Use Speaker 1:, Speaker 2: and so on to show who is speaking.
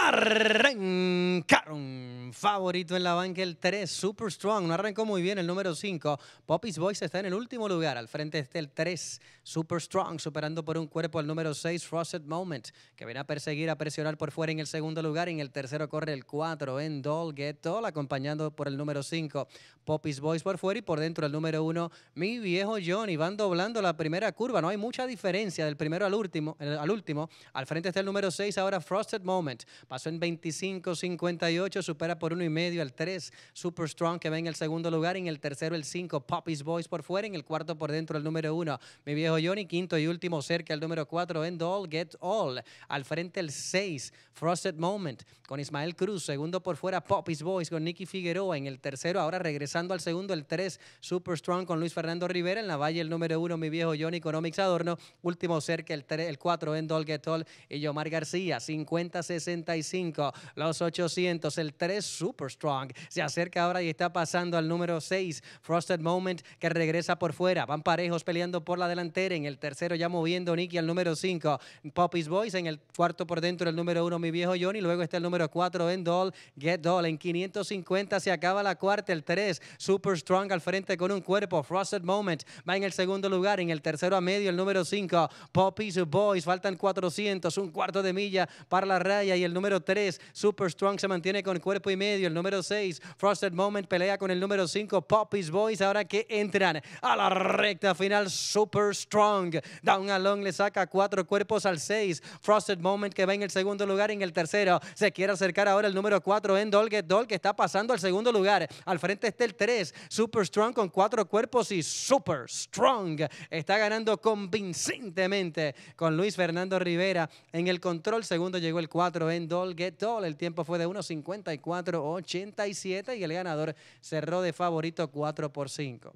Speaker 1: Arrancaron. Favorito en la banca el 3, Super Strong. No arrancó muy bien el número 5. Poppy's Voice está en el último lugar. Al frente está el 3, Super Strong, superando por un cuerpo al número 6, Frosted Moment, que viene a perseguir, a presionar por fuera en el segundo lugar. En el tercero corre el 4, en Doll Get All, acompañando por el número 5, Poppy's Voice por fuera y por dentro el número 1, mi viejo Johnny. Van doblando la primera curva. No hay mucha diferencia del primero al último. Eh, al, último. al frente está el número 6, ahora Frosted Moment. Pasó en 25, 58, supera por uno y medio el 3. Super Strong que va en el segundo lugar. En el tercero el 5, Poppy's Boys por fuera. En el cuarto por dentro el número 1, mi viejo Johnny. Quinto y último cerca el número 4, End All, Get All. Al frente el 6, Frosted Moment con Ismael Cruz. Segundo por fuera Poppy's Boys con Nicky Figueroa. En el tercero ahora regresando al segundo el 3, Super Strong con Luis Fernando Rivera. En la valle el número 1, mi viejo Johnny con Omics Adorno. Último cerca el 4, el End All, Get All y Omar García. 50, 60 los 800, el 3 Super Strong se acerca ahora y está pasando al número 6, Frosted Moment que regresa por fuera, van parejos peleando por la delantera, en el tercero ya moviendo Nicky al número 5, Poppy's Boys en el cuarto por dentro el número 1, mi viejo Johnny, luego está el número 4 en Doll, Get Doll, en 550 se acaba la cuarta, el 3, Super Strong al frente con un cuerpo, Frosted Moment va en el segundo lugar, en el tercero a medio el número 5, Poppy's Boys, faltan 400, un cuarto de milla para la raya y el número 3, Super Strong se mantiene con cuerpo y medio. El número 6, Frosted Moment pelea con el número 5, Poppy's Boys. Ahora que entran a la recta final, Super Strong. Down Along le saca cuatro cuerpos al 6. Frosted Moment que va en el segundo lugar. En el tercero se quiere acercar ahora el número 4 en Doll que está pasando al segundo lugar. Al frente está el 3, Super Strong con cuatro cuerpos y Super Strong está ganando convincentemente con Luis Fernando Rivera en el control. Segundo llegó el 4 en get all. El tiempo fue de 1.54.87 y el ganador cerró de favorito 4 por 5.